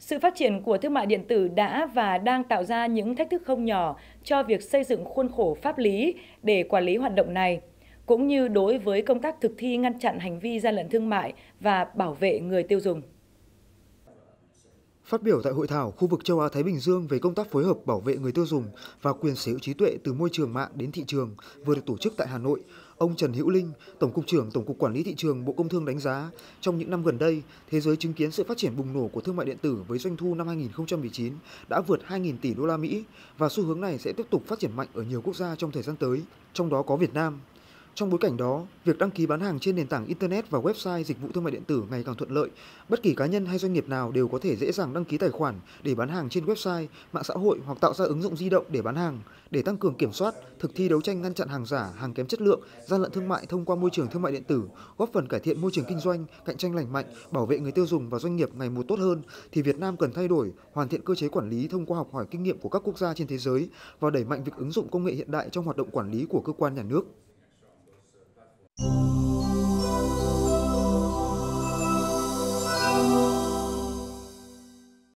Sự phát triển của thương mại điện tử đã và đang tạo ra những thách thức không nhỏ cho việc xây dựng khuôn khổ pháp lý để quản lý hoạt động này, cũng như đối với công tác thực thi ngăn chặn hành vi gian lận thương mại và bảo vệ người tiêu dùng. Phát biểu tại hội thảo khu vực châu Á Thái Bình Dương về công tác phối hợp bảo vệ người tiêu dùng và quyền sở hữu trí tuệ từ môi trường mạng đến thị trường vừa được tổ chức tại Hà Nội, ông Trần Hữu Linh, Tổng cục trưởng Tổng cục Quản lý thị trường Bộ Công Thương đánh giá, trong những năm gần đây, thế giới chứng kiến sự phát triển bùng nổ của thương mại điện tử với doanh thu năm 2019 đã vượt 2.000 tỷ đô la Mỹ và xu hướng này sẽ tiếp tục phát triển mạnh ở nhiều quốc gia trong thời gian tới, trong đó có Việt Nam. Trong bối cảnh đó, việc đăng ký bán hàng trên nền tảng Internet và website dịch vụ thương mại điện tử ngày càng thuận lợi. Bất kỳ cá nhân hay doanh nghiệp nào đều có thể dễ dàng đăng ký tài khoản để bán hàng trên website, mạng xã hội hoặc tạo ra ứng dụng di động để bán hàng. Để tăng cường kiểm soát, thực thi đấu tranh ngăn chặn hàng giả, hàng kém chất lượng, gian lận thương mại thông qua môi trường thương mại điện tử, góp phần cải thiện môi trường kinh doanh, cạnh tranh lành mạnh, bảo vệ người tiêu dùng và doanh nghiệp ngày một tốt hơn, thì Việt Nam cần thay đổi, hoàn thiện cơ chế quản lý thông qua học hỏi kinh nghiệm của các quốc gia trên thế giới và đẩy mạnh việc ứng dụng công nghệ hiện đại trong hoạt động quản lý của cơ quan nhà nước.